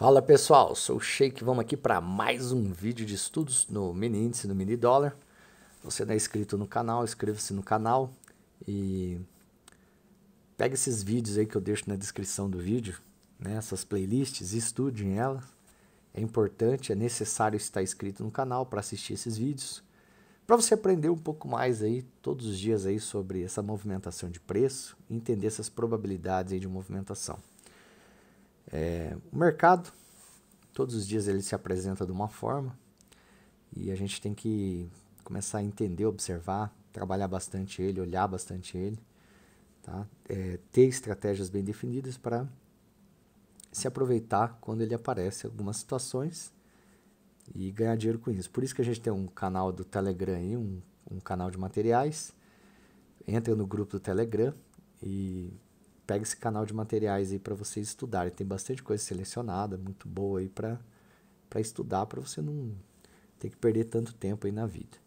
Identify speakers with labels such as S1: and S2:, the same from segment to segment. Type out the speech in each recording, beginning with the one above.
S1: Fala pessoal, sou o Sheik, vamos aqui para mais um vídeo de estudos no mini índice, no mini dólar. Você não é inscrito no canal, inscreva-se no canal e pega esses vídeos aí que eu deixo na descrição do vídeo, né? essas playlists, estudem elas. É importante, é necessário estar inscrito no canal para assistir esses vídeos, para você aprender um pouco mais aí todos os dias aí sobre essa movimentação de preço e entender essas probabilidades aí de movimentação. É, o mercado, todos os dias ele se apresenta de uma forma e a gente tem que começar a entender, observar, trabalhar bastante ele, olhar bastante ele, tá? É, ter estratégias bem definidas para se aproveitar quando ele aparece em algumas situações e ganhar dinheiro com isso. Por isso que a gente tem um canal do Telegram aí, um, um canal de materiais. Entra no grupo do Telegram e pega esse canal de materiais aí para vocês estudarem. Tem bastante coisa selecionada, muito boa aí para estudar, para você não ter que perder tanto tempo aí na vida.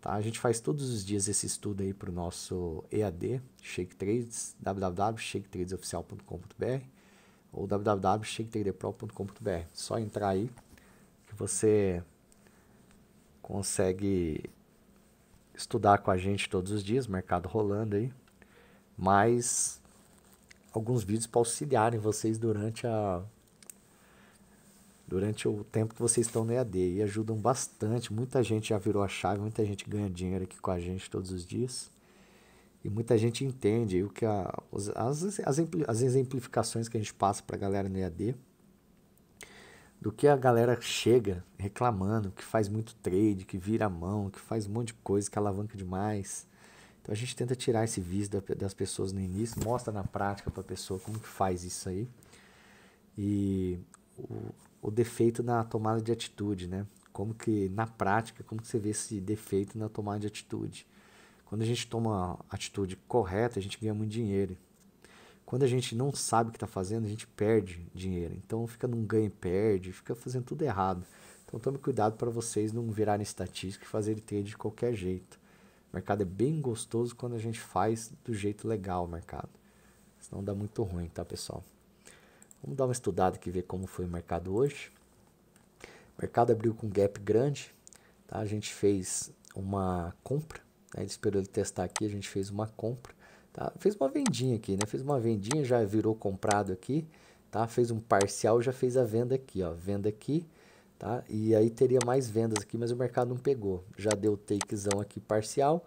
S1: Tá? A gente faz todos os dias esse estudo aí para o nosso EAD, Shake Trades, www.shaketradesoficial.com.br ou www.shaketraderpro.com.br. Só entrar aí que você consegue estudar com a gente todos os dias, mercado rolando aí. Mas alguns vídeos para auxiliarem vocês durante a durante o tempo que vocês estão na EAD e ajudam bastante. Muita gente já virou a chave, muita gente ganha dinheiro aqui com a gente todos os dias. E muita gente entende o que a, as, as, as exemplificações que a gente passa para a galera no EAD, do que a galera chega reclamando, que faz muito trade, que vira a mão, que faz um monte de coisa, que alavanca demais então a gente tenta tirar esse vício das pessoas no início, mostra na prática para a pessoa como que faz isso aí. E o, o, defeito na tomada de atitude, né? Como que na prática, como que você vê esse defeito na tomada de atitude? Quando a gente toma a atitude correta, a gente ganha muito dinheiro. Quando a gente não sabe o que está fazendo, a gente perde dinheiro. Então fica num ganha e perde, fica fazendo tudo errado. Então tome cuidado para vocês não virarem estatística e fazerem trade de qualquer jeito mercado é bem gostoso quando a gente faz do jeito legal o mercado. Senão dá muito ruim, tá, pessoal? Vamos dar uma estudada aqui ver como foi o mercado hoje. O mercado abriu com um gap grande, tá? A gente fez uma compra, né? ele esperou ele testar aqui, a gente fez uma compra, tá? Fez uma vendinha aqui, né? Fez uma vendinha, já virou comprado aqui, tá? Fez um parcial, já fez a venda aqui, ó, venda aqui Tá? E aí teria mais vendas aqui, mas o mercado não pegou. Já deu takezão aqui parcial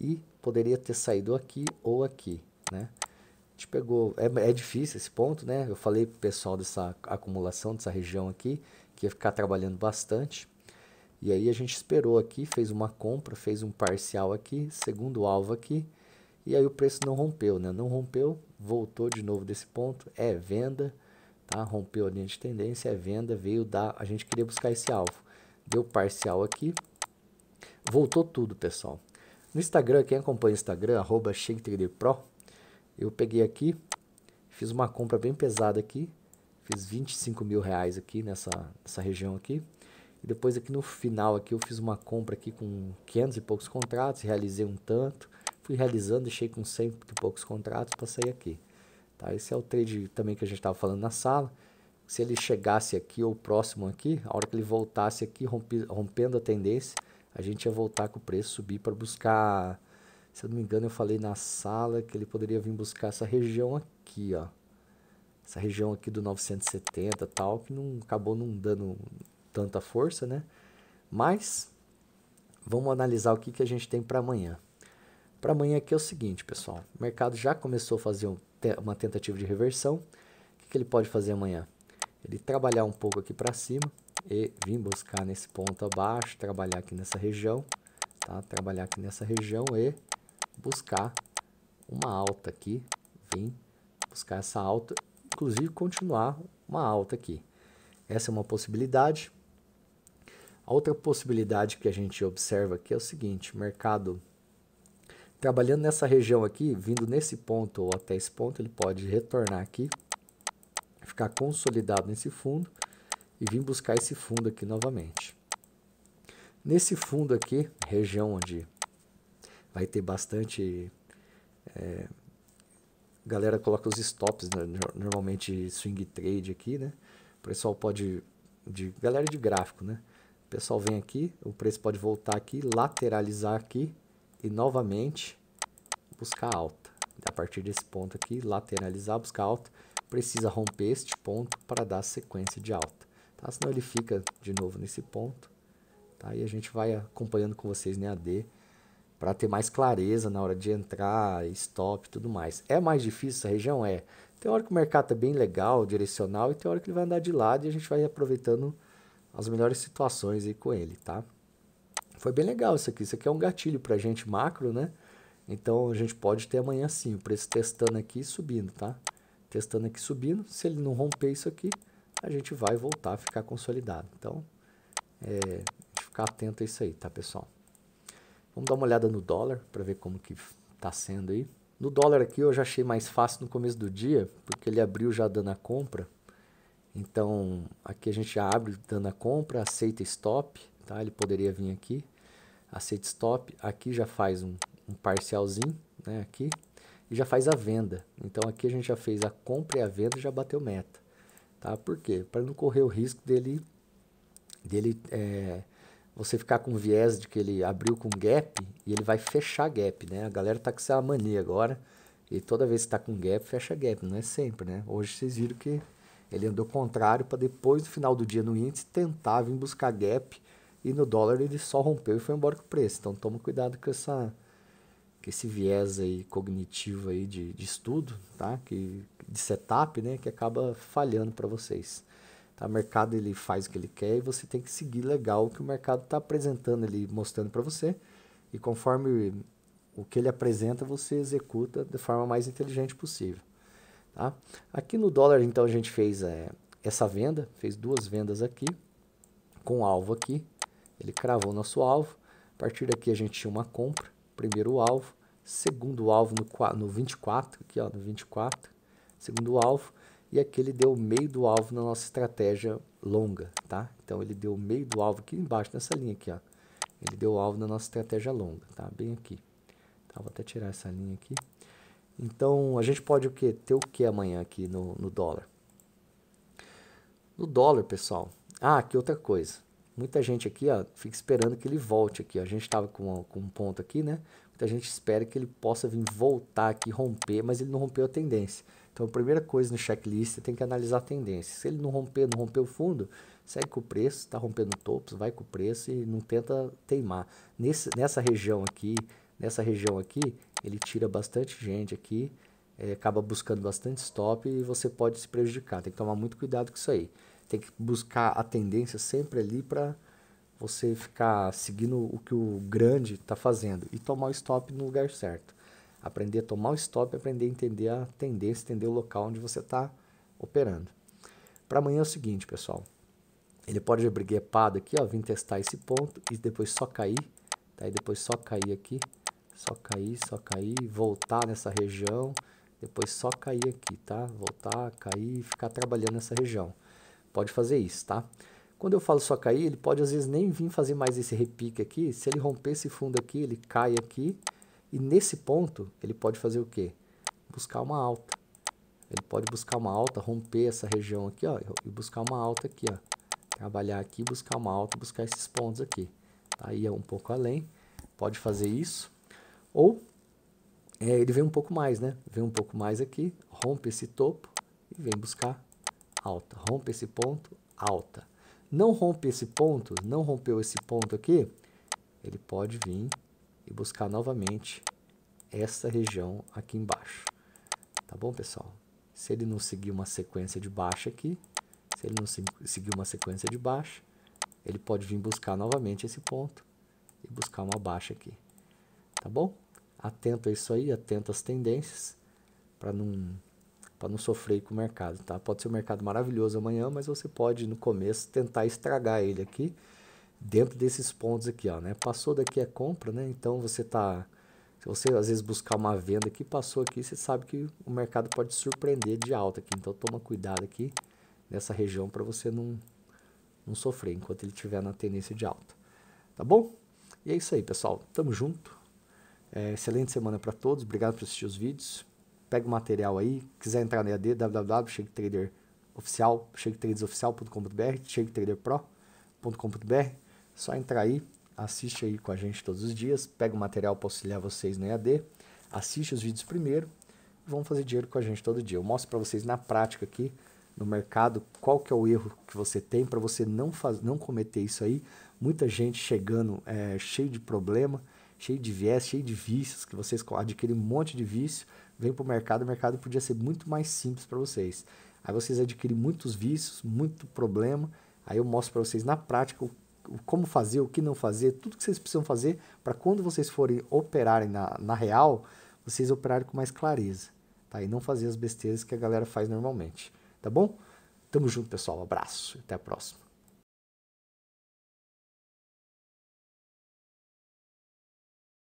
S1: e poderia ter saído aqui ou aqui, né? A gente pegou, é, é difícil esse ponto, né? Eu falei pro pessoal dessa acumulação dessa região aqui que ia ficar trabalhando bastante. E aí a gente esperou aqui, fez uma compra, fez um parcial aqui, segundo alvo aqui, e aí o preço não rompeu, né? Não rompeu, voltou de novo desse ponto, é venda tá? Rompeu a linha de tendência, é venda, veio dar, a gente queria buscar esse alvo. Deu parcial aqui. Voltou tudo, pessoal. No Instagram, quem acompanha o Instagram, arroba Pro, eu peguei aqui, fiz uma compra bem pesada aqui, fiz 25 mil reais aqui nessa, nessa região aqui. E depois aqui no final aqui eu fiz uma compra aqui com 500 e poucos contratos, realizei um tanto, fui realizando, deixei com 100 e poucos contratos, para sair aqui. Tá? Esse é o trade também que a gente estava falando na sala. Se ele chegasse aqui ou próximo aqui, a hora que ele voltasse aqui, rompendo a tendência, a gente ia voltar com o preço subir para buscar. Se eu não me engano, eu falei na sala que ele poderia vir buscar essa região aqui, ó. Essa região aqui do 970 tal, que não acabou não dando tanta força, né? Mas vamos analisar o que, que a gente tem para amanhã. Para amanhã aqui é o seguinte, pessoal. O mercado já começou a fazer um uma tentativa de reversão. O que, que ele pode fazer amanhã? Ele trabalhar um pouco aqui para cima e vir buscar nesse ponto abaixo, trabalhar aqui nessa região, tá? Trabalhar aqui nessa região e buscar uma alta aqui, vir buscar essa alta, inclusive continuar uma alta aqui. Essa é uma possibilidade. A outra possibilidade que a gente observa aqui é o seguinte, mercado Trabalhando nessa região aqui, vindo nesse ponto ou até esse ponto, ele pode retornar aqui, ficar consolidado nesse fundo e vir buscar esse fundo aqui novamente. Nesse fundo aqui, região onde vai ter bastante... É, galera coloca os stops, né? normalmente swing trade aqui, né? O pessoal pode... De, galera de gráfico, né? O pessoal vem aqui, o preço pode voltar aqui, lateralizar aqui e novamente buscar alta. A partir desse ponto aqui, lateralizar, buscar alta, precisa romper este ponto para dar sequência de alta. Tá? Senão ele fica de novo nesse ponto. Tá? E a gente vai acompanhando com vocês na AD para ter mais clareza na hora de entrar, stop e tudo mais. É mais difícil essa região? É. Tem hora que o mercado tá bem legal, direcional, e tem hora que ele vai andar de lado e a gente vai aproveitando as melhores situações aí com ele, tá? foi bem legal isso aqui. Isso aqui é um gatilho para gente macro, né? Então a gente pode ter amanhã sim o preço testando aqui e subindo, tá? Testando aqui subindo. Se ele não romper isso aqui, a gente vai voltar a ficar consolidado. Então, é, ficar atento a isso aí, tá, pessoal? Vamos dar uma olhada no dólar para ver como que tá sendo aí. No dólar aqui eu já achei mais fácil no começo do dia, porque ele abriu já dando a compra. Então, aqui a gente já abre dando a compra, aceita stop, tá? Ele poderia vir aqui, a setstop aqui já faz um, um parcialzinho, né, aqui, e já faz a venda. Então aqui a gente já fez a compra e a venda já bateu meta. Tá? Por quê? Para não correr o risco dele, dele é, você ficar com viés de que ele abriu com gap e ele vai fechar gap. Né? A galera tá com essa mania agora e toda vez que está com gap, fecha gap. Não é sempre. Né? Hoje vocês viram que ele andou contrário para depois, no final do dia no índice, tentar vir buscar gap e no dólar ele só rompeu e foi embora com o preço. Então toma cuidado com essa que esse viés aí cognitivo aí de, de estudo, tá? Que de setup, né, que acaba falhando para vocês. Tá? O mercado ele faz o que ele quer e você tem que seguir legal o que o mercado está apresentando ele mostrando para você. E conforme o que ele apresenta, você executa da forma mais inteligente possível. Tá? Aqui no dólar, então, a gente fez é, essa venda, fez duas vendas aqui, com alvo aqui, ele cravou nosso alvo. A partir daqui a gente tinha uma compra. Primeiro alvo, segundo alvo no, no 24, aqui ó, no 24, segundo alvo, e aqui ele deu meio do alvo na nossa estratégia longa, tá? Então ele deu meio do alvo aqui embaixo, nessa linha aqui, ó. Ele deu alvo na nossa estratégia longa, tá? Bem aqui. Tá, vou até tirar essa linha aqui. Então a gente pode o quê? Ter o que amanhã aqui no, no dólar? No dólar, pessoal. Ah, aqui outra coisa. Muita gente aqui ó, fica esperando que ele volte aqui. Ó. A gente estava com, com um ponto aqui, né? Muita gente espera que ele possa vir voltar aqui, romper, mas ele não rompeu a tendência. Então, a primeira coisa no checklist você tem que analisar a tendência. Se ele não romper, não romper o fundo, segue com o preço, está rompendo topos, vai com o preço e não tenta teimar. Nesse, nessa região aqui, nessa região aqui, ele tira bastante gente aqui, é, acaba buscando bastante stop e você pode se prejudicar. Tem que tomar muito cuidado com isso aí tem que buscar a tendência sempre ali para você ficar seguindo o que o grande está fazendo e tomar o stop no lugar certo. Aprender a tomar o stop, aprender a entender a tendência, entender o local onde você está operando. Para amanhã é o seguinte, pessoal. Ele pode abrir guepado aqui, ó, vir testar esse ponto e depois só cair, tá? E depois só cair aqui, só cair, só cair, voltar nessa região, depois só cair aqui, tá? Voltar, cair e ficar trabalhando nessa região. Pode fazer isso, tá? Quando eu falo só cair, ele pode às vezes nem vir fazer mais esse repique aqui. Se ele romper esse fundo aqui, ele cai aqui. E nesse ponto, ele pode fazer o quê? Buscar uma alta. Ele pode buscar uma alta, romper essa região aqui, ó, e buscar uma alta aqui, ó. Trabalhar aqui, buscar uma alta, buscar esses pontos aqui. Tá? é um pouco além, pode fazer isso. Ou é, ele vem um pouco mais, né? Vem um pouco mais aqui, rompe esse topo e vem buscar alta. Rompe esse ponto, alta. Não rompe esse ponto, não rompeu esse ponto aqui, ele pode vir e buscar novamente essa região aqui embaixo. Tá bom, pessoal? Se ele não seguir uma sequência de baixa aqui, se ele não seguir uma sequência de baixa, ele pode vir buscar novamente esse ponto e buscar uma baixa aqui. Tá bom? Atento a isso aí, atento às tendências, para não para não sofrer com o mercado, tá? Pode ser um mercado maravilhoso amanhã, mas você pode no começo tentar estragar ele aqui dentro desses pontos aqui, ó, né? Passou daqui é compra, né? Então você tá se você às vezes buscar uma venda aqui, passou aqui, você sabe que o mercado pode surpreender de alta aqui. Então toma cuidado aqui nessa região para você não, não sofrer enquanto ele estiver na tendência de alta. Tá bom? E é isso aí, pessoal. Tamo junto. É, excelente semana para todos. Obrigado por assistir os vídeos pega o material aí, quiser entrar na EAD, www.shaketraderoficial, shaketradesoficial.com.br, shaketraderpro.com.br, só entrar aí, assiste aí com a gente todos os dias, pega o material para auxiliar vocês na EAD, assiste os vídeos primeiro, e vão fazer dinheiro com a gente todo dia. Eu mostro para vocês na prática aqui, no mercado, qual que é o erro que você tem para você não, faz, não cometer isso aí. Muita gente chegando é, cheio de problema, cheio de viés, cheio de vícios, que vocês adquirem um monte de vício, vem para o mercado, o mercado podia ser muito mais simples para vocês. Aí vocês adquirem muitos vícios, muito problema. Aí eu mostro para vocês na prática o, como fazer, o que não fazer, tudo que vocês precisam fazer para quando vocês forem operarem na, na real, vocês operarem com mais clareza. Tá? E não fazer as besteiras que a galera faz normalmente. Tá bom? Tamo junto, pessoal. abraço. Até a próxima.